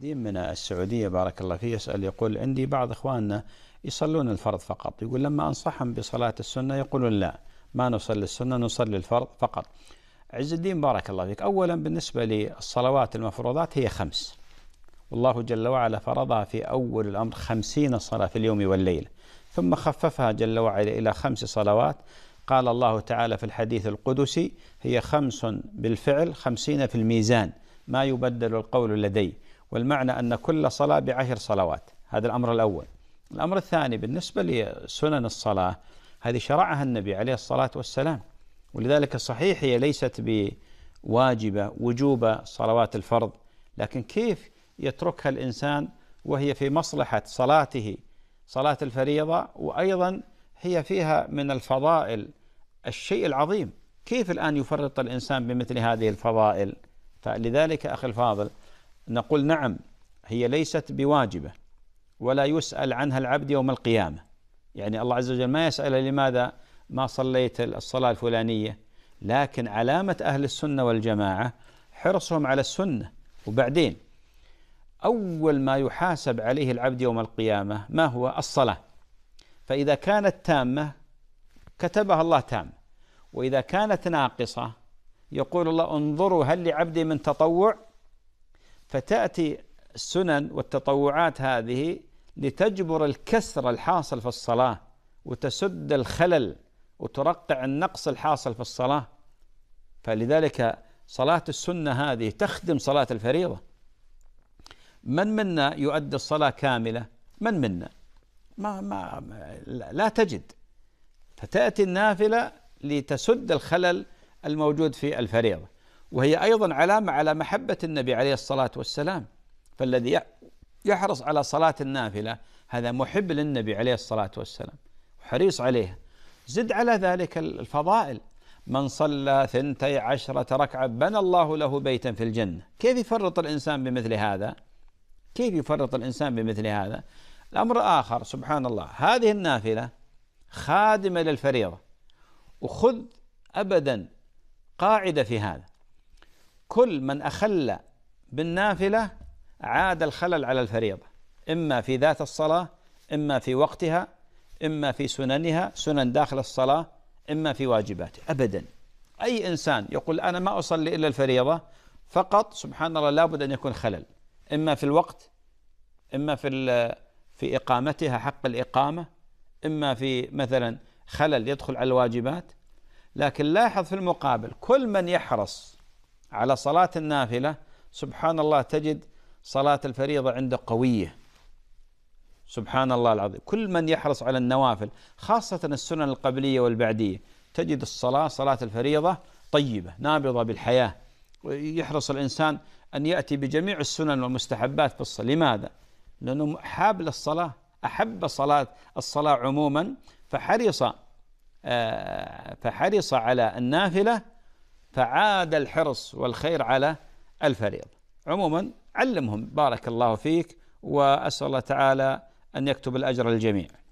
دين من السعودية بارك الله فيه يسأل يقول عندي بعض إخواننا يصلون الفرض فقط يقول لما أنصحهم بصلاة السنة يقولون لا ما نصلي السنة نصلي الفرض فقط عز الدين بارك الله فيك أولا بالنسبة للصلوات المفروضات هي خمس والله جل وعلا فرضها في أول الأمر خمسين صلاة في اليوم والليلة ثم خففها جل وعلا إلى خمس صلوات قال الله تعالى في الحديث القدسي هي خمس بالفعل خمسين في الميزان ما يبدل القول لدي والمعنى أن كل صلاة بعشر صلوات هذا الأمر الأول الأمر الثاني بالنسبة لسنن الصلاة هذه شرعها النبي عليه الصلاة والسلام ولذلك صحيح هي ليست بواجبة وجوبة صلوات الفرض لكن كيف يتركها الإنسان وهي في مصلحة صلاته صلاة الفريضة وأيضا هي فيها من الفضائل الشيء العظيم كيف الآن يفرط الإنسان بمثل هذه الفضائل فلذلك أخي الفاضل نقول نعم هي ليست بواجبة ولا يسأل عنها العبد يوم القيامة يعني الله عز وجل ما يسأل لماذا ما صليت الصلاة الفلانية لكن علامة أهل السنة والجماعة حرصهم على السنة وبعدين أول ما يحاسب عليه العبد يوم القيامة ما هو الصلاة فإذا كانت تامة كتبها الله تامة وإذا كانت ناقصة يقول الله انظروا هل لعبدي من تطوع فتأتي السنن والتطوعات هذه لتجبر الكسر الحاصل في الصلاة وتسد الخلل وترقع النقص الحاصل في الصلاة فلذلك صلاة السنة هذه تخدم صلاة الفريضة من منا يؤدي الصلاة كاملة من منا ما, ما لا تجد فتأتي النافلة لتسد الخلل الموجود في الفريضة وهي ايضا علامه على محبه النبي عليه الصلاه والسلام فالذي يحرص على صلاه النافله هذا محب للنبي عليه الصلاه والسلام وحريص عليها زد على ذلك الفضائل من صلى ثنتي عشرة ركعة بنى الله له بيتا في الجنة كيف يفرط الإنسان بمثل هذا كيف يفرط الإنسان بمثل هذا الأمر آخر سبحان الله هذه النافلة خادمة للفريضة وخذ أبدا قاعدة في هذا كل من أخل بالنافلة عاد الخلل على الفريضة إما في ذات الصلاة إما في وقتها إما في سننها سنن داخل الصلاة إما في واجباتها أبدا أي إنسان يقول أنا ما أصلي إلا الفريضة فقط سبحان الله لابد أن يكون خلل إما في الوقت إما في في إقامتها حق الإقامة إما في مثلا خلل يدخل على الواجبات لكن لاحظ في المقابل كل من يحرص على صلاة النافلة سبحان الله تجد صلاة الفريضة عنده قوية سبحان الله العظيم كل من يحرص على النوافل خاصة السنن القبلية والبعدية تجد الصلاة صلاة الفريضة طيبة نابضة بالحياة يحرص الإنسان أن يأتي بجميع السنن والمستحبات في الصلاة لماذا؟ لأنه حاب للصلاة أحب صلاة الصلاة عموما فحرص آه، فحرص على النافلة فعاد الحرص والخير على الفريضة عموما علمهم بارك الله فيك وأسأل الله تعالى أن يكتب الأجر للجميع